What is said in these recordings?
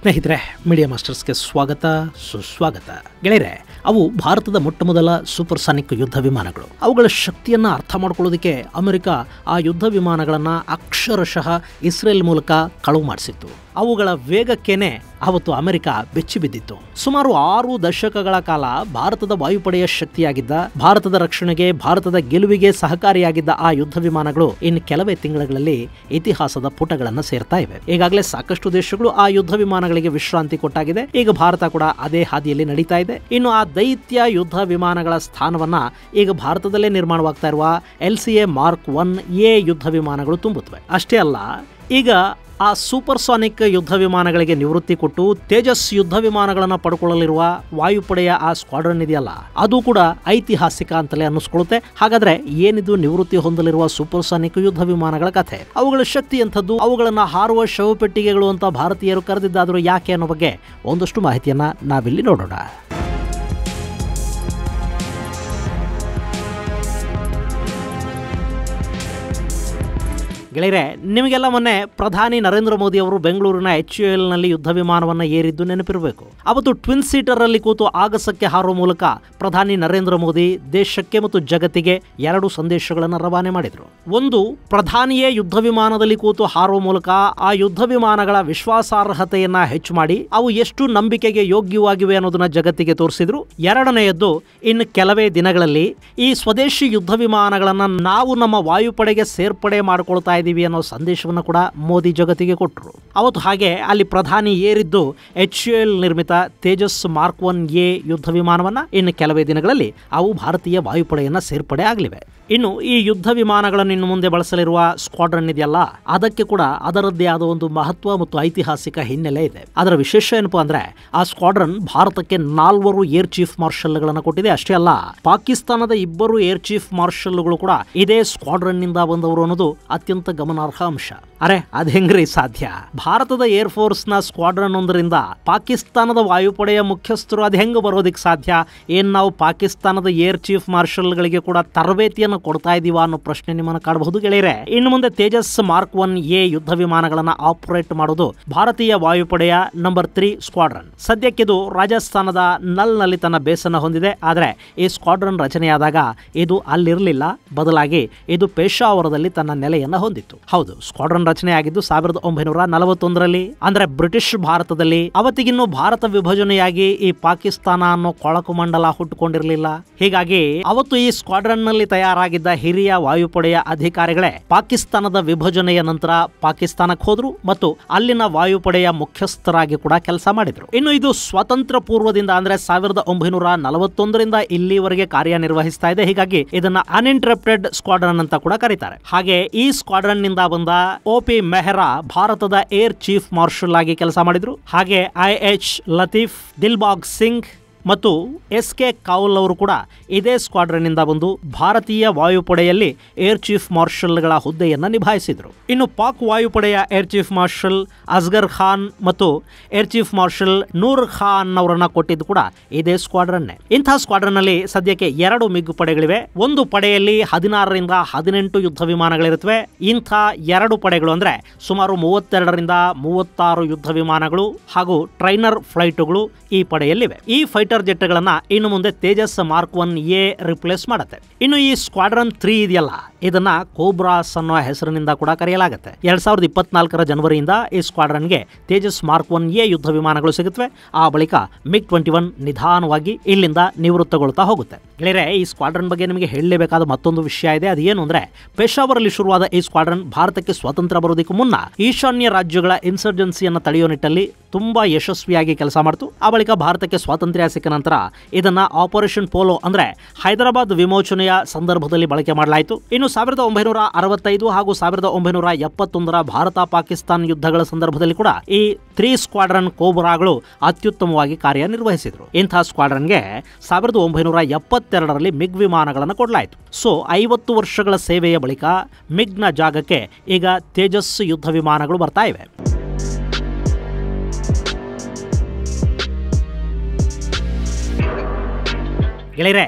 ಸ್ನೇಹಿತರೆ ಮೀಡಿಯಾ ಮಾಸ್ಟರ್ಸ್ಗೆ ಸ್ವಾಗತ ಸುಸ್ವಾಗತ ಗೆಳೆಯರೆ ಅವು ಭಾರತದ ಮೊಟ್ಟ ಮೊದಲ ಸಾನಿಕ್ ಯುದ್ಧ ವಿಮಾನಗಳು ಅವುಗಳ ಶಕ್ತಿಯನ್ನು ಅರ್ಥ ಮಾಡ್ಕೊಳ್ಳೋದಕ್ಕೆ ಅಮೆರಿಕ ಆ ಯುದ್ಧ ವಿಮಾನಗಳನ್ನು ಅಕ್ಷರಶಃ ಇಸ್ರೇಲ್ ಮೂಲಕ ಕಳುವು ಮಾಡಿಸಿತ್ತು ಅವುಗಳ ವೇಗಕ್ಕೇನೆ ಅವತ್ತು ಅಮೆರಿಕ ಬೆಚ್ಚಿಬಿದ್ದಿತ್ತು ಸುಮಾರು ಆರು ದಶಕಗಳ ಕಾಲ ಭಾರತದ ವಾಯುಪಡೆಯ ಶಕ್ತಿಯಾಗಿದ್ದ ಭಾರತದ ರಕ್ಷಣೆಗೆ ಭಾರತದ ಗೆಲುವಿಗೆ ಸಹಕಾರಿಯಾಗಿದ್ದ ಆ ಯುದ್ಧ ವಿಮಾನಗಳು ಇನ್ನು ಕೆಲವೇ ತಿಂಗಳುಗಳಲ್ಲಿ ಇತಿಹಾಸದ ಪುಟಗಳನ್ನು ಸೇರ್ತಾ ಇವೆ ಈಗಾಗಲೇ ಸಾಕಷ್ಟು ದೇಶಗಳು ಆ ಯುದ್ಧ ವಿಮಾನಗಳಿಗೆ ವಿಶ್ರಾಂತಿ ಕೊಟ್ಟಾಗಿದೆ ಈಗ ಭಾರತ ಕೂಡ ಅದೇ ಹಾದಿಯಲ್ಲಿ ನಡೀತಾ ಇದೆ ಇನ್ನು ಆ ದೈತ್ಯ ಯುದ್ಧ ವಿಮಾನಗಳ ಸ್ಥಾನವನ್ನ ಈಗ ಭಾರತದಲ್ಲೇ ನಿರ್ಮಾಣವಾಗ್ತಾ ಇರುವ L C A mark one A ಯುದ್ಧ ವಿಮಾನಗಳು ತುಂಬುತ್ತವೆ ಅಷ್ಟೇ ಅಲ್ಲ ಈಗ ಆ ಸೂಪರ್ಸಾನಿಕ್ ಯುದ್ಧ ವಿಮಾನಗಳಿಗೆ ನಿವೃತ್ತಿ ಕೊಟ್ಟು ತೇಜಸ್ ಯುದ್ಧ ವಿಮಾನಗಳನ್ನು ಪಡ್ಕೊಳ್ಳಲಿರುವ ವಾಯುಪಡೆಯ ಆ ಸ್ಕ್ವಾಡ್ರನ್ ಇದೆಯಲ್ಲ ಅದು ಕೂಡ ಐತಿಹಾಸಿಕ ಅಂತಲೇ ಅನ್ನಿಸ್ಕೊಳ್ಳುತ್ತೆ ಹಾಗಾದ್ರೆ ಏನಿದು ನಿವೃತ್ತಿ ಹೊಂದಲಿರುವ ಸೂಪರ್ಸಾನಿಕ್ ಯುದ್ಧ ವಿಮಾನಗಳ ಕಥೆ ಅವುಗಳ ಶಕ್ತಿ ಎಂಥದ್ದು ಅವುಗಳನ್ನ ಹಾರುವ ಶವಪೆಟ್ಟಿಗೆಗಳು ಅಂತ ಭಾರತೀಯರು ಕರೆದಿದ್ದಾದರೂ ಯಾಕೆ ಅನ್ನೋ ಬಗ್ಗೆ ಒಂದಷ್ಟು ಮಾಹಿತಿಯನ್ನ ನಾವಿಲ್ಲಿ ನೋಡೋಣ ಗೆಳೆಯರೆ ನಿಮಗೆಲ್ಲ ಮೊನ್ನೆ ಪ್ರಧಾನಿ ನರೇಂದ್ರ ಮೋದಿ ಅವರು ಬೆಂಗಳೂರಿನ ಎಚ್ ಯು ಎಲ್ ನಲ್ಲಿ ಯುದ್ಧ ವಿಮಾನವನ್ನು ಏರಿದ್ದು ನೆನಪಿರಬೇಕು ಅವತ್ತು ಟ್ವಿನ್ ಸೀಟರ್ ಅಲ್ಲಿ ಕೂತು ಆಗಸಕ್ಕೆ ಹಾರುವ ಮೂಲಕ ಪ್ರಧಾನಿ ನರೇಂದ್ರ ಮೋದಿ ದೇಶಕ್ಕೆ ಮತ್ತು ಜಗತ್ತಿಗೆ ಎರಡು ಸಂದೇಶಗಳನ್ನು ರವಾನೆ ಮಾಡಿದರು ಒಂದು ಪ್ರಧಾನಿಯೇ ಯುದ್ಧ ವಿಮಾನದಲ್ಲಿ ಕೂತು ಹಾರುವ ಮೂಲಕ ಆ ಯುದ್ಧ ವಿಮಾನಗಳ ವಿಶ್ವಾಸಾರ್ಹತೆಯನ್ನ ಹೆಚ್ಚು ಮಾಡಿ ಅವು ಎಷ್ಟು ನಂಬಿಕೆಗೆ ಯೋಗ್ಯವಾಗಿವೆ ಅನ್ನೋದನ್ನ ಜಗತ್ತಿಗೆ ತೋರಿಸಿದ್ರು ಎರಡನೆಯದ್ದು ಇನ್ನು ಕೆಲವೇ ದಿನಗಳಲ್ಲಿ ಈ ಸ್ವದೇಶಿ ಯುದ್ಧ ವಿಮಾನಗಳನ್ನು ನಾವು ನಮ್ಮ ವಾಯುಪಡೆಗೆ ಸೇರ್ಪಡೆ ಮಾಡಿಕೊಳ್ತಾ ಇದ್ದೀವಿ ಮಾಡಿದ್ದೀವಿ ಅನ್ನೋ ಸಂದೇಶವನ್ನು ಕೂಡ ಮೋದಿ ಜಗತ್ತಿಗೆ ಕೊಟ್ಟರು ಅವತ್ತು ಹಾಗೆ ಅಲ್ಲಿ ಪ್ರಧಾನಿ ಏರಿದ್ದು ಎಚ್ ಯು ಎಲ್ ನಿರ್ಮಿತ ತೇಜಸ್ ಮಾರ್ಕ್ ಒನ್ ಎ ಯುದ್ಧ ವಿಮಾನವನ್ನು ಇನ್ನು ಕೆಲವೇ ದಿನಗಳಲ್ಲಿ ಅವು ಭಾರತೀಯ ವಾಯುಪಡೆಯನ್ನು ಸೇರ್ಪಡೆ ಆಗಲಿವೆ ಇನ್ನು ಈ ಯುದ್ಧ ವಿಮಾನಗಳನ್ನು ಇನ್ನು ಮುಂದೆ ಬಳಸಲಿರುವ ಸ್ಕ್ವಾಡ್ರನ್ ಇದೆಯಲ್ಲ ಅದಕ್ಕೆ ಕೂಡ ಅದರದ್ದೇ ಆದ ಒಂದು ಮಹತ್ವ ಮತ್ತು ಐತಿಹಾಸಿಕ ಹಿನ್ನೆಲೆ ಇದೆ ಅದರ ವಿಶೇಷ ಏನಪ್ಪ ಅಂದ್ರೆ ಆ ಸ್ಕ್ವಾಡ್ರನ್ ಭಾರತಕ್ಕೆ ನಾಲ್ವರು ಏರ್ ಚೀಫ್ ಮಾರ್ಷಲ್ಗಳನ್ನು ಕೊಟ್ಟಿದೆ ಅಷ್ಟೇ ಅಲ್ಲ ಪಾಕಿಸ್ತಾನದ ಇಬ್ಬರು ಏರ್ ಚೀಫ್ ಮಾರ್ಷಲ್ಗಳು ಕೂಡ ಇದೇ ಸ್ಕ್ವಾಡ್ರನ್ ನಿಂದ ಬಂದವರು ಅನ್ನೋದು ಅತ್ಯಂತ ಗಮನಾರ್ಹ ಅಂಶ ಅರೆ ಅದ್ ಹೆಂಗ್ರಿ ಸಾಧ್ಯ ಭಾರತದ ಏರ್ ಫೋರ್ಸ್ ನ ಸ್ಕ್ವಾಡ್ರನ್ ಒಂದರಿಂದ ಪಾಕಿಸ್ತಾನದ ವಾಯುಪಡೆಯ ಮುಖ್ಯಸ್ಥರು ಅದ್ ಹೆಂಗ್ ಬರೋದಿಕ್ ಸಾಧ್ಯ ಏನ್ ನಾವು ಪಾಕಿಸ್ತಾನದ ಏರ್ ಚೀಫ್ ಮಾರ್ಷಲ್ಗಳಿಗೆ ಕೂಡ ತರಬೇತಿಯನ್ನು ಕೊಡ್ತಾ ಇದೀವ ಅನ್ನೋ ಪ್ರಶ್ನೆ ನಿಮ್ಮನ್ನು ಕಾಡಬಹುದು ಗೆಳೆಯರೆ ಇನ್ನು ಮುಂದೆ ತೇಜಸ್ ಮಾರ್ಕ್ ಒನ್ ಎ ಯುದ್ಧ ವಿಮಾನಗಳನ್ನು ಆಪರೇಟ್ ಮಾಡೋದು ಭಾರತೀಯ ವಾಯುಪಡೆಯ ನಂಬರ್ ತ್ರೀ ಸ್ಕ್ವಾಡ್ರನ್ ಸದ್ಯಕ್ಕೆ ಇದು ರಾಜಸ್ಥಾನದ ನಲ್ ನಲ್ಲಿ ತನ್ನ ಬೇಸನ್ನು ಹೊಂದಿದೆ ಆದರೆ ಈ ಸ್ಕ್ವಾಡ್ರನ್ ರಚನೆಯಾದಾಗ ಇದು ಅಲ್ಲಿರಲಿಲ್ಲ ಬದಲಾಗಿ ಇದು ಪೇಶಾವರದಲ್ಲಿ ತನ್ನ ನೆಲೆಯನ್ನು ಹೊಂದಿತ್ತು ಹೌದು ಸ್ಕ್ವಾಡ್ರನ್ ರಚನೆಯಾಗಿದ್ದು ಸಾವಿರದ ಒಂಬೈನೂರ ನಲವತ್ತೊಂದರಲ್ಲಿ ಅಂದ್ರೆ ಬ್ರಿಟಿಷ್ ಭಾರತದಲ್ಲಿ ಅವತ್ತಿಗಿನ್ನೂ ಭಾರತ ವಿಭಜನೆಯಾಗಿ ಈ ಪಾಕಿಸ್ತಾನ ಅನ್ನೋ ಕೊಳಕು ಮಂಡಲ ಹುಟ್ಟುಕೊಂಡಿರಲಿಲ್ಲ ಹೀಗಾಗಿ ಅವತ್ತು ಈ ಸ್ಕ್ವಾಡ್ರನ್ ನಲ್ಲಿ ತಯಾರಾಗಿ ಹಿರಿಯ ವಾಯುಪಡೆಯ ಅಧಿಕಾರಿಗಳೇ ಪಾಕಿಸ್ತಾನದ ವಿಭಜನೆಯ ನಂತರ ಪಾಕಿಸ್ತಾನಕ್ಕೆ ಹೋದ್ರು ಮತ್ತು ಅಲ್ಲಿನ ವಾಯುಪಡೆಯ ಮುಖ್ಯಸ್ಥರಾಗಿ ಕೂಡ ಕೆಲಸ ಮಾಡಿದ್ರು ಇನ್ನು ಇದು ಸ್ವಾತಂತ್ರ್ಯ ಪೂರ್ವದಿಂದ ಅಂದ್ರೆ ಸಾವಿರದ ಒಂಬೈನೂರ ನಲವತ್ತೊಂದರಿಂದ ಇಲ್ಲಿವರೆಗೆ ಕಾರ್ಯನಿರ್ವಹಿಸ್ತಾ ಇದೆ ಹೀಗಾಗಿ ಇದನ್ನ ಅನ್ಇಂಟ್ರಪ್ಟೆಡ್ ಸ್ಕ್ವಾಡ್ರನ್ ಅಂತ ಕೂಡ ಕರೀತಾರೆ ಹಾಗೆ ಈ ಸ್ಕ್ವಾಡ್ರನ್ ನಿಂದ ಬಂದ ಓಪಿ ಮೆಹ್ರಾ ಭಾರತದ ಏರ್ ಚೀಫ್ ಮಾರ್ಷಲ್ ಆಗಿ ಕೆಲಸ ಮಾಡಿದ್ರು ಹಾಗೆ ಐ ಎಚ್ ಲತೀಫ್ ದಿಲ್ಬಾಗ್ ಸಿಂಗ್ ಮತ್ತು ಎಸ್ ಕೆ ಕಾವಲ್ ಅವರು ಕೂಡ ಇದೇ ಸ್ಕ್ವಾಡ್ರನ್ನಿಂದ ಬಂದು ಭಾರತೀಯ ವಾಯುಪಡೆಯಲ್ಲಿ ಏರ್ ಚೀಫ್ ಮಾರ್ಷಲ್ಗಳ ಹುದ್ದೆಯನ್ನು ನಿಭಾಯಿಸಿದರು ಇನ್ನು ಪಾಕ್ ವಾಯುಪಡೆಯ air chief marshal Asghar Khan ಮತ್ತು air chief marshal Nur Khan ಅವರನ್ನ ಕೊಟ್ಟಿದ್ದು ಕೂಡ ಇದೇ ಸ್ಕ್ವಾಡ್ರನ್ನೇ ಸ್ಕ್ವಾಡ್ರನ್ ಸ್ಕ್ವಾಡ್ರನ್ನಲ್ಲಿ ಸದ್ಯಕ್ಕೆ ಎರಡು ಮಿಗ್ಗು ಪಡೆಗಳಿವೆ ಒಂದು ಪಡೆಯಲ್ಲಿ ಹದಿನಾರರಿಂದ ಹದಿನೆಂಟು ಯುದ್ಧ ವಿಮಾನಗಳಿರುತ್ತವೆ ಇಂಥ ಎರಡು ಪಡೆಗಳು ಅಂದರೆ ಸುಮಾರು ಮೂವತ್ತೆರಡರಿಂದ ಮೂವತ್ತಾರು ಯುದ್ಧ ವಿಮಾನಗಳು ಹಾಗೂ ಟ್ರೈನರ್ ಫ್ಲೈಟುಗಳು ಈ ಪಡೆಯಲ್ಲಿವೆ ಈ ಫೈಟ್ ಫೈಟರ್ ಜೆಟ್ಗಳನ್ನು ಇನ್ನು ಮುಂದೆ Tejas mark one A replace ಮಾಡುತ್ತೆ ಇನ್ನು ಈ ಸ್ಕ್ವಾಡ್ರನ್ ತ್ರೀ ಇದೆಯಲ್ಲ ಇದನ್ನ ಕೋಬ್ರಾಸ್ ಅನ್ನೋ ಹೆಸರಿನಿಂದ ಕೂಡ ಕರೆಯಲಾಗುತ್ತೆ ಎರಡ್ ಸಾವಿರದ ಇಪ್ಪತ್ನಾಲ್ಕರ ಜನವರಿಯಿಂದ ಈ ಸ್ಕ್ವಾಡ್ರನ್ಗೆ ತೇಜಸ್ ಮಾರ್ಕ್ ಒನ್ ಎ ಯುದ್ಧ ವಿಮಾನಗಳು ಸಿಗುತ್ತವೆ ಆ ಬಳಿಕ ಮಿಗ್ ಟ್ವೆಂಟಿ ಒನ್ ನಿಧಾನವಾಗಿ ಇಲ್ಲಿಂದ ನಿವೃತ್ತಗೊಳ್ತಾ ಹೋಗುತ್ತೆ ಗೆಳೆಯರೆ ಈ ಸ್ಕ್ವಾಡ್ರನ್ ಬಗ್ಗೆ ನಿಮಗೆ ಹೇಳಲೇಬೇಕಾದ ಮತ್ತೊಂದು ವಿಷಯ ಇದೆ ಅದು ಏನು ಅಂದ್ರೆ ಪೇಶಾವರಲ್ಲಿ ಶುರುವಾದ ಈ ಸ್ಕ್ವಾಡ್ರನ್ ಭಾರತಕ್ಕೆ ಸ್ವಾತಂತ್ರ್ಯ ಬರೋದಕ್ಕೂ ಮುನ್ನ ಈಶಾನ್ಯ ರಾಜ್ಯಗಳ ಇನ್ಸರ್ಜೆನ್ಸಿಯನ್ನು ತಡೆಯುವ ನಿಟ್ಟಲ್ಲಿ ತುಂಬಾ ಯಶಸ್ವಿಯಾಗಿ ಕೆಲಸ ಮಾಡಿತು ಆ ಬಳಿಕ ಭಾರತಕ್ಕೆ ಸ್ವಾತಂತ್ರ್ಯ ಸಿಕ್ಕ ನಂತರ ಇದನ್ನ ಆಪರೇಷನ್ ಪೋಲೋ ಅಂದ್ರೆ ಹೈದರಾಬಾದ್ ವಿಮೋಚನೆಯ ಸಂದರ್ಭದಲ್ಲಿ ಬಳಕೆ ಮಾಡಲಾಯಿತು ಇನ್ನು ಸಾವಿರದ ಒಂಬೈನೂರ ಅರವತ್ತೈದು ಹಾಗೂ ಸಾವಿರದ ಒಂಬೈನೂರ ಎಪ್ಪತ್ತೊಂದರ ಭಾರತ ಪಾಕಿಸ್ತಾನ ಯುದ್ಧಗಳ ಸಂದರ್ಭದಲ್ಲಿ ಕೂಡ ಈ ತ್ರೀ ಸ್ಕ್ವಾಡ್ರನ್ ಕೋಬ್ರಾಗಳು ಅತ್ಯುತ್ತಮವಾಗಿ ಕಾರ್ಯನಿರ್ವಹಿಸಿದರು ಇಂಥ ಸ್ಕ್ವಾಡ್ರನ್ಗೆ ಸಾವಿರದ ಒಂಬೈನೂರ ಎಪ್ಪತ್ತೆರಡರಲ್ಲಿ ಮಿಗ್ ವಿಮಾನಗಳನ್ನು ಕೊಡಲಾಯಿತು ಸೊ ಐವತ್ತು ವರ್ಷಗಳ ಸೇವೆಯ ಬಳಿಕ ಮಿಗ್ನ ಜಾಗಕ್ಕೆ ಈಗ ತೇಜಸ್ ಯುದ್ಧ ವಿಮಾನಗಳು ಬರ್ತಾ ಇವೆ ಗೆಳೆಯರೆ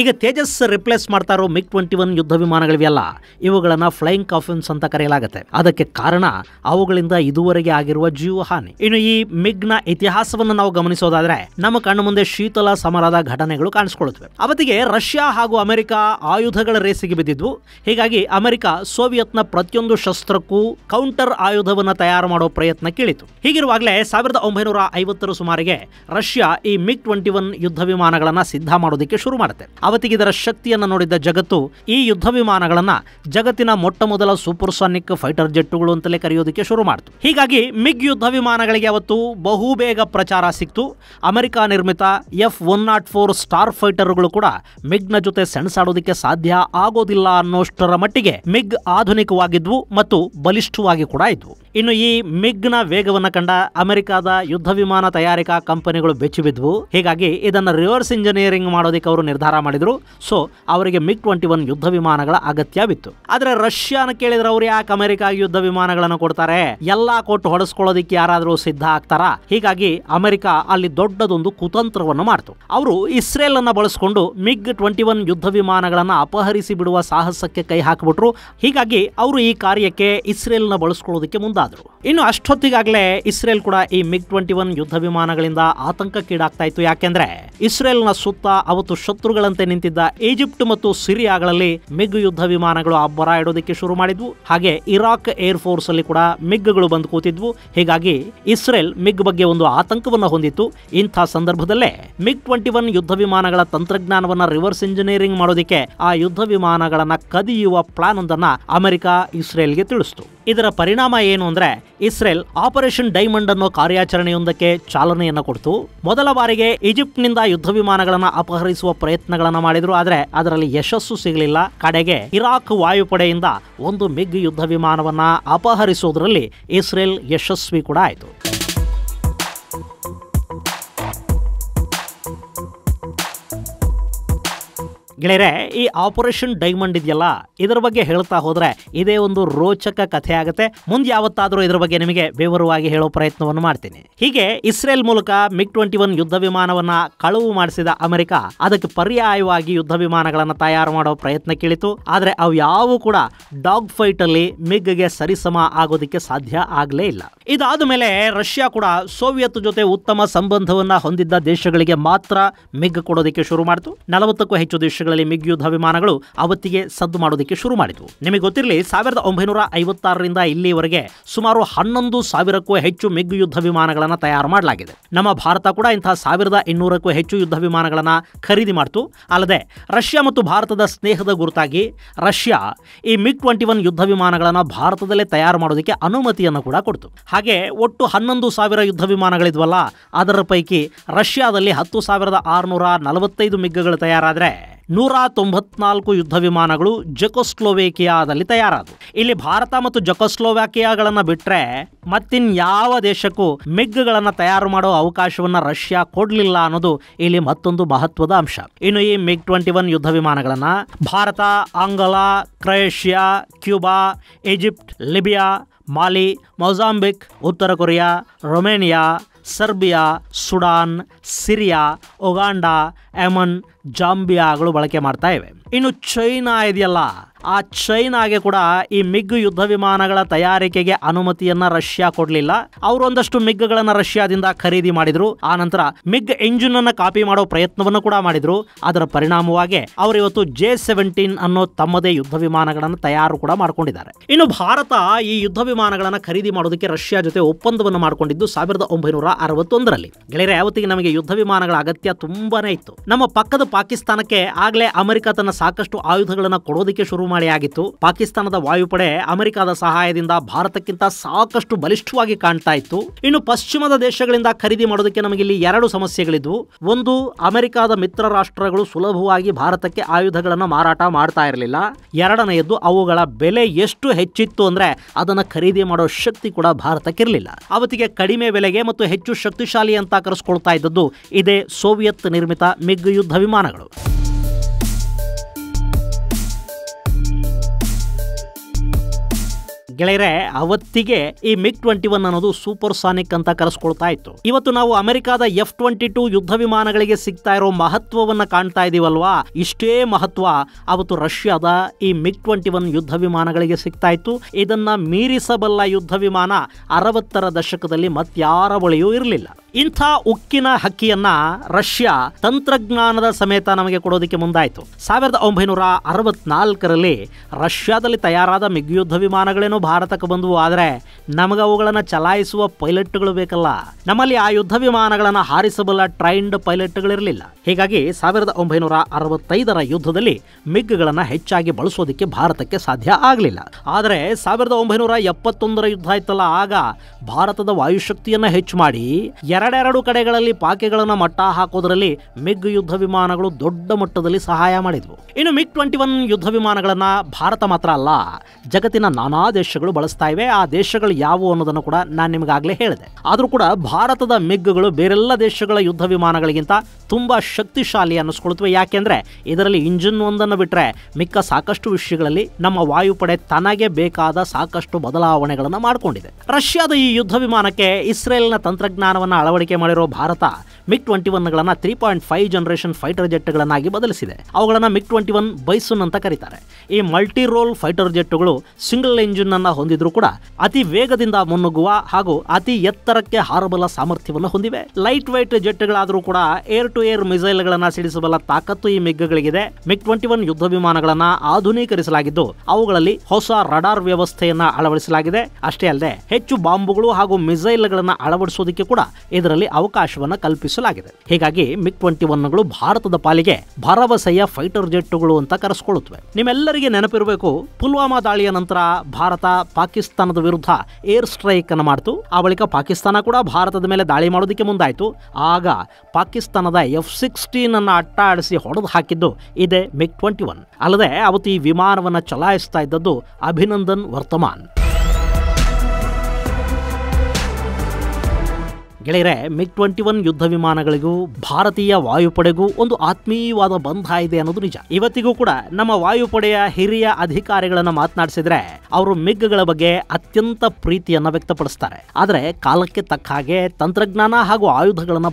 ಈಗ ತೇಜಸ್ ರಿಪ್ಲೇಸ್ ಮಾಡ್ತಾ ಇರೋ ಮಿಗ್ ಟ್ವೆಂಟಿ ಒನ್ ಯುದ್ಧ ವಿಮಾನಗಳಿವೆಯಲ್ಲ ಇವುಗಳನ್ನು ಫ್ಲೈಯಿಂಗ್ ಕಾಫಿನ್ಸ್ ಅಂತ ಕರೆಯಲಾಗುತ್ತೆ ಅದಕ್ಕೆ ಕಾರಣ ಅವುಗಳಿಂದ ಇದುವರೆಗೆ ಆಗಿರುವ ಜೀವ ಹಾನಿ ಇನ್ನು ಈ ಮಿಗ್ನ ನ ಇತಿಹಾಸವನ್ನು ನಾವು ಗಮನಿಸೋದಾದ್ರೆ ನಮ್ಮ ಕಣ್ಣು ಮುಂದೆ ಶೀತಲ ಸಮರದ ಘಟನೆಗಳು ಕಾಣಿಸಿಕೊಳ್ಳುತ್ತವೆ ಅವತ್ತಿಗೆ ರಷ್ಯಾ ಹಾಗೂ ಅಮೆರಿಕ ಆಯುಧಗಳ ರೇಸಿಗೆ ಬಿದ್ದಿದ್ವು ಹೀಗಾಗಿ ಅಮೆರಿಕ ಸೋವಿಯತ್ನ ಪ್ರತಿಯೊಂದು ಶಸ್ತ್ರಕ್ಕೂ ಕೌಂಟರ್ ಆಯುಧವನ್ನು ತಯಾರು ಮಾಡುವ ಪ್ರಯತ್ನ ಕೇಳಿತು ಹೀಗಿರುವಾಗಲೇ ಸಾವಿರದ ಒಂಬೈನೂರ ಐವತ್ತರ ಸುಮಾರಿಗೆ ರಷ್ಯಾ ಈ ಮಿಗ್ ಟ್ವೆಂಟಿ ಒನ್ ಯುದ್ಧ ವಿಮಾನಗಳನ್ನು ಸಿದ್ಧ ಮಾಡೋದಕ್ಕೆ ಶುರು ಮಾಡುತ್ತೆ ಅವತ್ತಿಗೆ ಇದರ ಶಕ್ತಿಯನ್ನು ನೋಡಿದ್ದ ಜಗತ್ತು ಈ ಯುದ್ಧ ವಿಮಾನಗಳನ್ನು ಜಗತ್ತಿನ ಮೊಟ್ಟ ಮೊದಲ ಸೂಪರ್ಸಾನಿಕ್ ಫೈಟರ್ ಜೆಟ್ಟುಗಳು ಅಂತಲೇ ಕರೆಯೋದಕ್ಕೆ ಶುರು ಮಾಡಿತು ಹೀಗಾಗಿ ಮಿಗ್ ಯುದ್ಧ ವಿಮಾನಗಳಿಗೆ ಅವತ್ತು ಬಹುಬೇಗ ಪ್ರಚಾರ ಸಿಕ್ತು ಅಮೆರಿಕ ನಿರ್ಮಿತ F one not four star ಫೈಟರ್ಗಳು ಕೂಡ ಮಿಗ್ನ ಜೊತೆ ಸೆಣಸಾಡೋದಕ್ಕೆ ಸಾಧ್ಯ ಆಗೋದಿಲ್ಲ ಅನ್ನೋಷ್ಟರ ಮಟ್ಟಿಗೆ ಮಿಗ್ ಆಧುನಿಕವಾಗಿದ್ವು ಮತ್ತು ಬಲಿಷ್ಠವಾಗಿ ಕೂಡ ಇದ್ವು ಇನ್ನು ಈ ಮಿಗ್ನ ವೇಗವನ್ನು ಕಂಡ ಅಮೆರಿಕದ ಯುದ್ಧ ವಿಮಾನ ತಯಾರಿಕಾ ಕಂಪನಿಗಳು ಬೆಚ್ಚಿಬಿದ್ವು ಹೀಗಾಗಿ ಇದನ್ನು ರಿವರ್ಸ್ ಇಂಜಿನಿಯರಿಂಗ್ ಮಾಡೋದಕ್ಕೆ ಅವರು ನಿರ್ಧಾರ ಮಾಡಿದ್ರು ಮಾಡಿದರು ಸೊ ಅವರಿಗೆ ಮಿಗ್ ಟ್ವೆಂಟಿ ಒನ್ ಯುದ್ಧ ವಿಮಾನಗಳ ಅಗತ್ಯವಿತ್ತು ಆದರೆ ರಷ್ಯಾನ ಕೇಳಿದ್ರೆ ಅವರು ಯಾಕೆ ಅಮೆರಿಕ ಯುದ್ಧ ವಿಮಾನಗಳನ್ನು ಕೊಡ್ತಾರೆ ಎಲ್ಲಾ ಕೊಟ್ಟು ಹೊಡೆಸ್ಕೊಳ್ಳೋದಿಕ್ಕೆ ಯಾರಾದರೂ ಸಿದ್ಧ ಆಗ್ತಾರಾ ಹೀಗಾಗಿ ಅಮೆರಿಕ ಅಲ್ಲಿ ದೊಡ್ಡದೊಂದು ಕುತಂತ್ರವನ್ನು ಮಾಡ್ತು ಅವರು ಇಸ್ರೇಲ್ ಅನ್ನ ಬಳಸಿಕೊಂಡು ಮಿಗ್ ಟ್ವೆಂಟಿ ಒನ್ ಯುದ್ಧ ವಿಮಾನಗಳನ್ನು ಅಪಹರಿಸಿ ಬಿಡುವ ಸಾಹಸಕ್ಕೆ ಕೈ ಹಾಕಿಬಿಟ್ರು ಹೀಗಾಗಿ ಅವರು ಈ ಕಾರ್ಯಕ್ಕೆ ಇಸ್ರೇಲ್ನ ಬಳಸ್ಕೊಳ್ಳೋದಕ್ಕೆ ಮುಂದಾದರು ಇನ್ನು ಅಷ್ಟೊತ್ತಿಗಾಗಲೇ ಇಸ್ರೇಲ್ ಕೂಡ ಈ ಮಿಗ್ ಟ್ವೆಂಟಿ ಒನ್ ಯುದ್ಧ ವಿಮಾನಗಳಿಂದ ಆತಂಕಕ್ಕೀಡಾಗ್ತಾ ಇತ್ತು ಯಾಕೆಂದ್ರೆ ಇಸ್ರೇಲ್ನ ಸುತ್ತ ಅವತ್ತು ಶತ್ರುಗಳಂತೆ ನಿಂತಿದ್ದ ಈಜಿಪ್ಟ್ ಮತ್ತು ಸಿರಿಯಾಗಳಲ್ಲಿ ಮಿಗ್ ಯುದ್ಧ ವಿಮಾನಗಳು ಅಬ್ಬರ ಇಡೋದಕ್ಕೆ ಶುರು ಮಾಡಿದ್ವು ಹಾಗೆ ಇರಾಕ್ ಏರ್ ಫೋರ್ಸ್ ಅಲ್ಲಿ ಕೂಡ ಮಿಗ್ಗಳು ಬಂದು ಕೂತಿದ್ವು ಹೀಗಾಗಿ ಇಸ್ರೇಲ್ ಮಿಗ್ ಬಗ್ಗೆ ಒಂದು ಆತಂಕವನ್ನು ಹೊಂದಿತ್ತು ಇಂಥ ಸಂದರ್ಭದಲ್ಲೇ ಮಿಗ್ ಟ್ವೆಂಟಿ ಒನ್ ಯುದ್ಧ ವಿಮಾನಗಳ ತಂತ್ರಜ್ಞಾನವನ್ನ ರಿವರ್ಸ್ ಇಂಜಿನಿಯರಿಂಗ್ ಮಾಡೋದಕ್ಕೆ ಆ ಯುದ್ಧ ವಿಮಾನಗಳನ್ನ ಕದಿಯುವ ಪ್ಲಾನ್ ಒಂದನ್ನ ಅಮೆರಿಕ ಇಸ್ರೇಲ್ಗೆ ತಿಳಿಸ್ತು ಇದರ ಪರಿಣಾಮ ಏನು ಅಂದ್ರೆ ಇಸ್ರೇಲ್ ಆಪರೇಷನ್ ಡೈಮಂಡ್ ಅನ್ನೋ ಕಾರ್ಯಾಚರಣೆಯೊಂದಕ್ಕೆ ಚಾಲನೆಯನ್ನು ಕೊಡ್ತು ಮೊದಲ ಬಾರಿಗೆ ಈಜಿಪ್ಟ್ನಿಂದ ಯುದ್ಧ ವಿಮಾನಗಳನ್ನು ಅಪಹರಿಸುವ ಪ್ರಯತ್ನಗಳನ್ನು ಮಾಡಿದ್ರು ಆದರೆ ಅದರಲ್ಲಿ ಯಶಸ್ಸು ಸಿಗಲಿಲ್ಲ ಕಡೆಗೆ ಇರಾಕ್ ವಾಯುಪಡೆಯಿಂದ ಒಂದು ಮಿಗ್ ಯುದ್ಧ ವಿಮಾನವನ್ನ ಅಪಹರಿಸುವುದರಲ್ಲಿ ಇಸ್ರೇಲ್ ಯಶಸ್ವಿ ಕೂಡ ಆಯಿತು ಗೆಳೆಯರೆ ಈ ಆಪರೇಷನ್ ಡೈಮಂಡ್ ಇದೆಯಲ್ಲ ಇದರ ಬಗ್ಗೆ ಹೇಳ್ತಾ ಹೋದ್ರೆ ಇದೇ ಒಂದು ರೋಚಕ ಕಥೆ ಆಗುತ್ತೆ ಮುಂದೆ ಯಾವತ್ತಾದರೂ ಇದರ ಬಗ್ಗೆ ನಿಮಗೆ ವಿವರವಾಗಿ ಹೇಳೋ ಪ್ರಯತ್ನವನ್ನು ಮಾಡ್ತೀನಿ ಹೀಗೆ ಇಸ್ರೇಲ್ ಮೂಲಕ ಮಿಗ್ ಟ್ವೆಂಟಿ ಒನ್ ಯುದ್ಧ ವಿಮಾನವನ್ನ ಕಳುವು ಮಾಡಿಸಿದ ಅಮೆರಿಕ ಅದಕ್ಕೆ ಪರ್ಯಾಯವಾಗಿ ಯುದ್ಧ ವಿಮಾನಗಳನ್ನು ತಯಾರು ಮಾಡೋ ಪ್ರಯತ್ನ ಕೇಳಿತು ಆದರೆ ಅವು ಯಾವೂ ಕೂಡ ಡಾಗ್ ಫೈಟ್ ಅಲ್ಲಿ ಮಿಗ್ಗೆ ಸರಿಸಮ ಆಗೋದಕ್ಕೆ ಸಾಧ್ಯ ಆಗಲೇ ಇಲ್ಲ ಇದಾದ ಮೇಲೆ ರಷ್ಯಾ ಕೂಡ ಸೋವಿಯತ್ ಜೊತೆ ಉತ್ತಮ ಸಂಬಂಧವನ್ನ ಹೊಂದಿದ್ದ ದೇಶಗಳಿಗೆ ಮಾತ್ರ ಮಿಗ್ ಕೊಡೋದಕ್ಕೆ ಶುರು ಮಾಡಿತು ನಲವತ್ತಕ್ಕೂ ಹೆಚ್ಚು ದೇಶಗಳು ಮಿಗ್ ಯುದ್ಧ ವಿಮಾನಗಳು ಅವತ್ತಿಗೆ ಸದ್ದು ಮಾಡೋದಕ್ಕೆ ಶುರು ಮಾಡಿದ್ವು ನಿಮಗೆ ಗೊತ್ತಿರಲಿ ಸಾವಿರದ ಒಂಬೈನೂರ ಐವತ್ತಾರರಿಂದ ಇಲ್ಲಿಯವರೆಗೆ ಸುಮಾರು ಹನ್ನೊಂದು ಸಾವಿರಕ್ಕೂ ಹೆಚ್ಚು ಮಿಗ್ ಯುದ್ಧ ವಿಮಾನಗಳನ್ನು ತಯಾರು ಮಾಡಲಾಗಿದೆ ನಮ್ಮ ಭಾರತ ಕೂಡ ಇಂತಹ ಸಾವಿರದ ಇನ್ನೂರಕ್ಕೂ ಹೆಚ್ಚು ಯುದ್ಧ ವಿಮಾನಗಳನ್ನು ಖರೀದಿ ಮಾಡ್ತು ಅಲ್ಲದೆ ರಷ್ಯಾ ಮತ್ತು ಭಾರತದ ಸ್ನೇಹದ ಗುರುತಾಗಿ ರಷ್ಯಾ ಈ ಮಿಗ್ ಟ್ವೆಂಟಿ ಒನ್ ಯುದ್ಧ ವಿಮಾನಗಳನ್ನು ಭಾರತದಲ್ಲೇ ತಯಾರು ಮಾಡೋದಕ್ಕೆ ಅನುಮತಿಯನ್ನು ಕೂಡ ಕೊಡ್ತು ಹಾಗೆ ಒಟ್ಟು ಹನ್ನೊಂದು ಸಾವಿರ ಯುದ್ಧ ವಿಮಾನಗಳಿದ್ವಲ್ಲ ಅದರ ಪೈಕಿ ರಷ್ಯಾದಲ್ಲಿ ಹತ್ತು ಸಾವಿರದ ಆರುನೂರ ನಲವತ್ತೈದು ಮಿಗ್ಗಳು ತಯಾರಾದರೆ ನೂರ ತೊಂಬತ್ನಾಲ್ಕು ಯುದ್ಧ ವಿಮಾನಗಳು ಜಕೊಸ್ಲೋವೇಕಿಯಾದಲ್ಲಿ ತಯಾರಾದವು ಇಲ್ಲಿ ಭಾರತ ಮತ್ತು ಜಕೊಸ್ಲೋವಾಕಿಯಾಗಳನ್ನು ಬಿಟ್ಟರೆ ಯಾವ ದೇಶಕ್ಕೂ ಮಿಗ್ಗಳನ್ನು ತಯಾರು ಮಾಡೋ ಅವಕಾಶವನ್ನು ರಷ್ಯಾ ಕೊಡಲಿಲ್ಲ ಅನ್ನೋದು ಇಲ್ಲಿ ಮತ್ತೊಂದು ಮಹತ್ವದ ಅಂಶ ಇನ್ನು ಈ ಮಿಗ್ ಟ್ವೆಂಟಿ ಒನ್ ಯುದ್ಧ ವಿಮಾನಗಳನ್ನು Bharat Angola Croatia Cuba Egypt Libya Mali Mozambique ಉತ್ತರ Korea Romania Serbia Sudan Syria Uganda Yemen ಜಾಂಬಿಯಾಗಳು ಬಳಕೆ ಮಾಡ್ತಾ ಇವೆ ಇನ್ನು ಚೈನಾ ಇದೆಯಲ್ಲ ಆ ಚೈನಾಗೆ ಕೂಡ ಈ ಮಿಗ್ ಯುದ್ಧ ವಿಮಾನಗಳ ತಯಾರಿಕೆಗೆ ಅನುಮತಿಯನ್ನ ರಷ್ಯಾ ಕೊಡಲಿಲ್ಲ ಮಿಗ್ ಗಳನ್ನ ರಷ್ಯಾದಿಂದ ಖರೀದಿ ಮಾಡಿದ್ರು ಆ ನಂತರ ಮಿಗ್ ಎಂಜಿನ್ ಅನ್ನ ಕಾಪಿ ಮಾಡೋ ಪ್ರಯತ್ನವನ್ನು ಕೂಡ ಮಾಡಿದ್ರು ಅದರ ಪರಿಣಾಮವಾಗಿ ಅವರು ಇವತ್ತು ಜೆ ಸೆವೆಂಟೀನ್ ಅನ್ನೋ ತಮ್ಮದೇ ಯುದ್ಧ ವಿಮಾನಗಳನ್ನು ತಯಾರು ಕೂಡ ಮಾಡಿಕೊಂಡಿದ್ದಾರೆ ಇನ್ನು ಭಾರತ ಈ ಯುದ್ಧ ವಿಮಾನಗಳನ್ನು ಖರೀದಿ ಮಾಡೋದಕ್ಕೆ ರಷ್ಯಾ ಜೊತೆ ಒಪ್ಪಂದವನ್ನು ಮಾಡಿಕೊಂಡಿದ್ದು ಸಾವಿರದ ಒಂಬೈನೂರ ಅರವತ್ತೊಂದರಲ್ಲಿ ಗೆಳೆಯರ ಯಾವತ್ತಿಗೆ ನಮಗೆ ಯುದ್ಧ ವಿಮಾನಗಳ ಅಗತ್ಯ ತುಂಬಾನೇ ಇತ್ತು ನಮ್ಮ ಪಕ್ಕದ ಪಾಕಿಸ್ತಾನಕ್ಕೆ ಆಗ್ಲೇ ಅಮೆರಿಕ ತನ್ನ ಸಾಕಷ್ಟು ಆಯುಧಗಳನ್ನು ಕೊಡೋದಕ್ಕೆ ಶುರು ಮಳೆಯಾಗಿತ್ತು ಪಾಕಿಸ್ತಾನದ ವಾಯುಪಡೆ ಅಮೆರಿಕದ ಸಹಾಯದಿಂದ ಭಾರತಕ್ಕಿಂತ ಸಾಕಷ್ಟು ಬಲಿಷ್ಠವಾಗಿ ಕಾಣ್ತಾ ಇತ್ತು ಇನ್ನು ಪಶ್ಚಿಮದ ದೇಶಗಳಿಂದ ಖರೀದಿ ಮಾಡೋದಕ್ಕೆ ನಮಗೆ ಇಲ್ಲಿ ಎರಡು ಸಮಸ್ಯೆಗಳಿದ್ವು ಒಂದು ಅಮೆರಿಕದ ಮಿತ್ರ ರಾಷ್ಟ್ರಗಳು ಸುಲಭವಾಗಿ ಭಾರತಕ್ಕೆ ಆಯುಧಗಳನ್ನು ಮಾರಾಟ ಮಾಡ್ತಾ ಇರಲಿಲ್ಲ ಎರಡನೆಯದ್ದು ಅವುಗಳ ಬೆಲೆ ಎಷ್ಟು ಹೆಚ್ಚಿತ್ತು ಅಂದ್ರೆ ಅದನ್ನು ಖರೀದಿ ಮಾಡೋ ಶಕ್ತಿ ಕೂಡ ಭಾರತಕ್ಕಿರಲಿಲ್ಲ ಅವತ್ತಿಗೆ ಕಡಿಮೆ ಬೆಲೆಗೆ ಮತ್ತು ಹೆಚ್ಚು ಶಕ್ತಿಶಾಲಿ ಅಂತ ಕರೆಸ್ಕೊಳ್ತಾ ಇದ್ದದ್ದು ಇದೇ ಸೋವಿಯತ್ ನಿರ್ಮಿತ ಮಿಗ್ ಯುದ್ಧ ವಿಮಾನಗಳು ಗೆಳೆಯರೆ ಅವತ್ತಿಗೆ ಈ ಮಿಗ್ ಟ್ವೆಂಟಿ ಒನ್ ಅನ್ನೋದು ಸೂಪರ್ ಸಾನಿಕ್ ಅಂತ ಕರೆಸ್ಕೊಳ್ತಾ ಇತ್ತು ಇವತ್ತು ನಾವು ಅಮೆರಿಕದ ಎಫ್ ಟ್ವೆಂಟಿ ಟು ಯುದ್ಧ ವಿಮಾನಗಳಿಗೆ ಸಿಗ್ತಾ ಇರೋ ಮಹತ್ವವನ್ನ ಕಾಣ್ತಾ ಇದೀವಲ್ವಾ ಇಷ್ಟೇ ಮಹತ್ವ ಅವತ್ತು ರಷ್ಯಾದ ಈ ಮಿಗ್ ಟ್ವೆಂಟಿ ಒನ್ ಯುದ್ಧ ವಿಮಾನಗಳಿಗೆ ಸಿಗ್ತಾ ಇತ್ತು ಇದನ್ನ ಮೀರಿಸಬಲ್ಲ ಯುದ್ಧ ವಿಮಾನ ಅರವತ್ತರ ದಶಕದಲ್ಲಿ ಮತ್ಯಾರ ಬಳಿಯೂ ಇರಲಿಲ್ಲ ಇಂಥ ಉಕ್ಕಿನ ಹಕ್ಕಿಯನ್ನ ರಷ್ಯಾ ತಂತ್ರಜ್ಞಾನದ ಸಮೇತ ನಮಗೆ ಕೊಡೋದಕ್ಕೆ ಮುಂದಾಯಿತು ಸಾವಿರದ ಒಂಬೈನೂರ ಅರವತ್ನಾಲ್ಕರಲ್ಲಿ ರಷ್ಯಾದಲ್ಲಿ ತಯಾರಾದ ಮಿಗ್ ಯುದ್ಧ ವಿಮಾನಗಳೇನೋ ಭಾರತಕ್ಕೆ ಬಂದವು ಆದರೆ ನಮಗೆ ಅವುಗಳನ್ನು ಚಲಾಯಿಸುವ ಪೈಲಟ್ಗಳು ಬೇಕಲ್ಲ ನಮ್ಮಲ್ಲಿ ಆ ಯುದ್ಧ ವಿಮಾನಗಳನ್ನು ಹಾರಿಸಬಲ್ಲ ಟ್ರೈನ್ಡ್ ಪೈಲಟ್ಗಳಿರಲಿಲ್ಲ ಹೀಗಾಗಿ ಸಾವಿರದ ಒಂಬೈನೂರ ಅರವತ್ತೈದರ ಯುದ್ಧದಲ್ಲಿ ಮಿಗ್ಗಳನ್ನು ಹೆಚ್ಚಾಗಿ ಬಳಸೋದಕ್ಕೆ ಭಾರತಕ್ಕೆ ಸಾಧ್ಯ ಆಗಲಿಲ್ಲ ಆದರೆ ಸಾವಿರದ ಒಂಬೈನೂರ ಎಪ್ಪತ್ತೊಂದರ ಯುದ್ಧ ಆಯ್ತಲ್ಲ ಆಗ ಭಾರತದ ವಾಯುಶಕ್ತಿಯನ್ನು ಹೆಚ್ಚು ಮಾಡಿ ಎರಡೆರಡು ಕಡೆಗಳಲ್ಲಿ ಪಾಕೆಗಳನ್ನು ಮಟ್ಟ ಹಾಕೋದರಲ್ಲಿ ಮಿಗ್ ಯುದ್ಧ ವಿಮಾನಗಳು ದೊಡ್ಡ ಮಟ್ಟದಲ್ಲಿ ಸಹಾಯ ಮಾಡಿದ್ವು ಇನ್ನು ಮಿಗ್ ಟ್ವೆಂಟಿ ಒನ್ ಯುದ್ಧ ವಿಮಾನಗಳನ್ನು ಭಾರತ ಮಾತ್ರ ಅಲ್ಲ ಜಗತ್ತಿನ ನಾನಾ ದೇಶ ದೇಶಗಳು ಬಳಸ್ತಾ ಇವೆ ಆ ದೇಶಗಳು ಯಾವುವು ಅನ್ನೋದನ್ನು ಕೂಡ ನಾನು ನಿಮಗಾಗಲೇ ಹೇಳಿದೆ ಆದರೂ ಕೂಡ ಭಾರತದ ಮಿಗ್ಗಳು ಬೇರೆಲ್ಲ ದೇಶಗಳ ಯುದ್ಧ ವಿಮಾನಗಳಿಗಿಂತ ತುಂಬಾ ಶಕ್ತಿಶಾಲಿ ಅನ್ನಿಸ್ಕೊಳ್ತವೆ ಯಾಕೆಂದ್ರೆ ಇದರಲ್ಲಿ ಇಂಜಿನ್ ಒಂದನ್ನು ಬಿಟ್ಟರೆ ಮಿಕ್ಕ ಸಾಕಷ್ಟು ವಿಷಯಗಳಲ್ಲಿ ನಮ್ಮ ವಾಯುಪಡೆ ತನಗೆ ಬೇಕಾದ ಸಾಕಷ್ಟು ಬದಲಾವಣೆಗಳನ್ನು ಮಾಡಿಕೊಂಡಿದೆ ರಷ್ಯಾದ ಈ ಯುದ್ಧ ವಿಮಾನಕ್ಕೆ ಇಸ್ರೇಲ್ನ ತಂತ್ರಜ್ಞಾನವನ್ನು ಅಳವಡಿಕೆ ಮಾಡಿರೋ ಭಾರತ ಮಿಗ್ ಟ್ವೆಂಟಿ ಒನ್ಗಳನ್ನು three point five generation fighter ಜೆಟ್ಗಳನ್ನಾಗಿ ಬದಲಿಸಿದೆ ಅವುಗಳನ್ನು ಮಿಗ್ ಟ್ವೆಂಟಿ ಒನ್ ಬೈಸುನ್ ಅಂತ ಕರೀತಾರೆ ಈ ಮಲ್ಟಿ ರೋಲ್ ಫೈಟರ್ ಜೆಟ್ಗಳು ಸಿಂಗಲ್ ಇಂಜಿನ್ ಅನ್ನ ಹೊಂದಿದ್ರು ಕೂಡ ಅತಿ ವೇಗದಿಂದ ಮುನ್ನುಗ್ಗುವ ಹಾಗೂ ಅತಿ ಎತ್ತರಕ್ಕೆ ಹಾರಬಲ್ಲ ಸಾಮರ್ಥ್ಯವನ್ನು ಹೊಂದಿವೆ ಲೈಟ್ ವೈಟ್ ಜೆಟ್ಗಳಾದರೂ ಕೂಡ ಏರ್ ಟು ಏರ್ ಗಳನ್ನ ಸಿಡಿಸಬಲ್ಲ ತಾಕತ್ತು ಈ ಮಿಗ್ಗಳಿಗಿದೆ ಮಿಗ್ ಟ್ವೆಂಟಿ ಒನ್ ಯುದ್ಧ ವಿಮಾನಗಳನ್ನ ಆಧುನೀಕರಿಸಲಾಗಿದ್ದು ಅವುಗಳಲ್ಲಿ ಹೊಸ ರಡಾರ್ ವ್ಯವಸ್ಥೆಯನ್ನ ಅಳವಡಿಸಲಾಗಿದೆ ಅಷ್ಟೇ ಅಲ್ಲದೆ ಹೆಚ್ಚು ಬಾಂಬುಗಳು ಹಾಗೂ ಗಳನ್ನ ಅಳವಡಿಸುವುದಕ್ಕೆ ಕೂಡ ಇದರಲ್ಲಿ ಅವಕಾಶವನ್ನು ಕಲ್ಪಿಸಲಾಗಿದೆ ಹೀಗಾಗಿ ಮಿಗ್ ಟ್ವೆಂಟಿ ಒನ್ಗಳು ಭಾರತದ ಪಾಲಿಗೆ ಭರವಸೆಯ ಫೈಟರ್ ಜೆಟ್ಗಳು ಅಂತ ಕರೆಸಿಕೊಳ್ಳುತ್ತವೆ ನಿಮ್ಮೆಲ್ಲರಿಗೆ ನೆನಪಿರಬೇಕು ಪುಲ್ವಾಮಾ ದಾಳಿಯ ನಂತರ ಭಾರತ ಪಾಕಿಸ್ತಾನದ ವಿರುದ್ಧ ಏರ್ ಸ್ಟ್ರೈಕ್ ಅನ್ನು ಮಾಡಿತು ಆ ಬಳಿಕ ಪಾಕಿಸ್ತಾನ ಕೂಡ ಭಾರತದ ಮೇಲೆ ದಾಳಿ ಮಾಡೋದಕ್ಕೆ ಮುಂದಾಯಿತು ಆಗ ಪಾಕಿಸ್ತಾನದ ಎಫ್ ಸಿಕ್ಸ್ಟೀನ್ ಅನ್ನು ಅಟ್ಟಾಡಿಸಿ ಹೊಡೆದು ಹಾಕಿದ್ದು ಇದೇ ಮಿಗ್ ಟ್ವೆಂಟಿ ಒನ್ ಅಲ್ಲದೆ ಅವತ್ತು ಈ ವಿಮಾನವನ್ನು ಚಲಾಯಿಸ್ತಾ ಇದ್ದದ್ದು ಅಭಿನಂದನ್ ವರ್ತಮಾನ್ ಗೆಳೆಯರೆ ಮಿಗ್ ಟ್ವೆಂಟಿ ಒನ್ ಯುದ್ಧ ವಿಮಾನಗಳಿಗೂ ಭಾರತೀಯ ವಾಯುಪಡೆಗೂ ಒಂದು ಆತ್ಮೀಯವಾದ ಬಂಧ ಇದೆ ಅನ್ನೋದು ನಿಜ ಇವತ್ತಿಗೂ ಕೂಡ ನಮ್ಮ ವಾಯುಪಡೆಯ ಹಿರಿಯ ಅಧಿಕಾರಿಗಳನ್ನ ಮಾತನಾಡಿಸಿದ್ರೆ ಅವರು ಮಿಗ್ಗಳ ಬಗ್ಗೆ ಅತ್ಯಂತ ಪ್ರೀತಿಯನ್ನು ವ್ಯಕ್ತಪಡಿಸ್ತಾರೆ ಆದರೆ ಕಾಲಕ್ಕೆ ತಕ್ಕ ಹಾಗೆ ತಂತ್ರಜ್ಞಾನ ಹಾಗೂ ಆಯುಧಗಳನ್ನ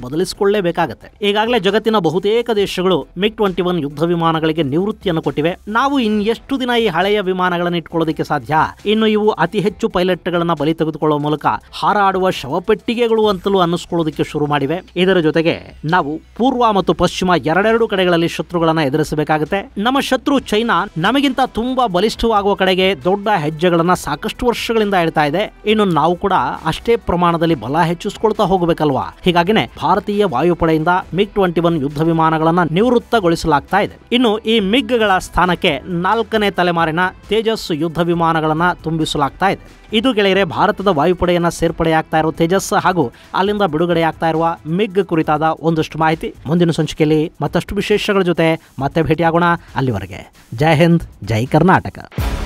ಬೇಕಾಗುತ್ತೆ ಈಗಾಗಲೇ ಜಗತ್ತಿನ ಬಹುತೇಕ ದೇಶಗಳು ಮಿಗ್ ಟ್ವೆಂಟಿ ಒನ್ ಯುದ್ಧ ವಿಮಾನಗಳಿಗೆ ನಿವೃತ್ತಿಯನ್ನು ಕೊಟ್ಟಿವೆ ನಾವು ಇನ್ನೆಷ್ಟು ದಿನ ಈ ಹಳೆಯ ವಿಮಾನಗಳನ್ನು ಇಟ್ಕೊಳ್ಳೋದಕ್ಕೆ ಸಾಧ್ಯ ಇನ್ನು ಇವು ಅತಿ ಹೆಚ್ಚು ಪೈಲಟ್ಗಳನ್ನು ಬಲಿ ತೆಗೆದುಕೊಳ್ಳುವ ಮೂಲಕ ಹಾರಾಡುವ ಶವಪೆಟ್ಟಿಗೆಗಳು ಅಂತಲೂ ಅನ್ನಿಸ್ಕೊಳ್ಳೋದಕ್ಕೆ ಶುರು ಮಾಡಿವೆ ಇದರ ಜೊತೆಗೆ ನಾವು ಪೂರ್ವ ಮತ್ತು ಪಶ್ಚಿಮ ಎರಡೆರಡು ಕಡೆಗಳಲ್ಲಿ ಶತ್ರುಗಳನ್ನ ಎದುರಿಸಬೇಕಾಗುತ್ತೆ ನಮ್ಮ ಶತ್ರು ಚೈನಾ ನಮಗಿಂತ ತುಂಬಾ ಬಲಿಷ್ಠವಾಗುವ ಕಡೆಗೆ ದೊಡ್ಡ ಹೆಜ್ಜೆಗಳನ್ನ ಸಾಕಷ್ಟು ವರ್ಷಗಳಿಂದ ಹೇಳ್ತಾ ಇದೆ ಇನ್ನು ನಾವು ಕೂಡ ಅಷ್ಟೇ ಪ್ರಮಾಣದಲ್ಲಿ ಬಲ ಹೆಚ್ಚಿಸಿಕೊಳ್ತಾ ಹೋಗಬೇಕಲ್ವಾ ಹೀಗಾಗಿನೇ ಭಾರತೀಯ ವಾಯುಪಡೆಯಿಂದ ಮಿಗ್ ಟ್ವೆಂಟಿ ಒನ್ ಯುದ್ಧ ವಿಮಾನಗಳನ್ನ ನಿವೃತ್ತಗೊಳಿಸಲಾಗ್ತಾ ಇದೆ ಇನ್ನು ಈ ಮಿಗ್ಗಳ ಸ್ಥಾನಕ್ಕೆ ನಾಲ್ಕನೇ ತಲೆಮಾರಿನ ತೇಜಸ್ ಯುದ್ಧ ವಿಮಾನಗಳನ್ನ ತುಂಬಿಸಲಾಗ್ತಾ ಇದೆ ಇದು ಗೆಳೆಯರೆ ಭಾರತದ ವಾಯುಪಡೆಯನ್ನು ಸೇರ್ಪಡೆಯಾಗ್ತಾ ಇರುವ ತೇಜಸ್ ಹಾಗೂ ಅಲ್ಲಿಂದ ಬಿಡುಗಡೆಯಾಗ್ತಾ ಇರುವ ಮಿಗ್ ಕುರಿತಾದ ಒಂದಷ್ಟು ಮಾಹಿತಿ ಮುಂದಿನ ಸಂಚಿಕೆಯಲ್ಲಿ ಮತ್ತಷ್ಟು ವಿಶೇಷಗಳ ಜೊತೆ ಮತ್ತೆ ಭೇಟಿಯಾಗೋಣ ಅಲ್ಲಿವರೆಗೆ ಜೈ ಹಿಂದ್ ಜೈ ಕರ್ನಾಟಕ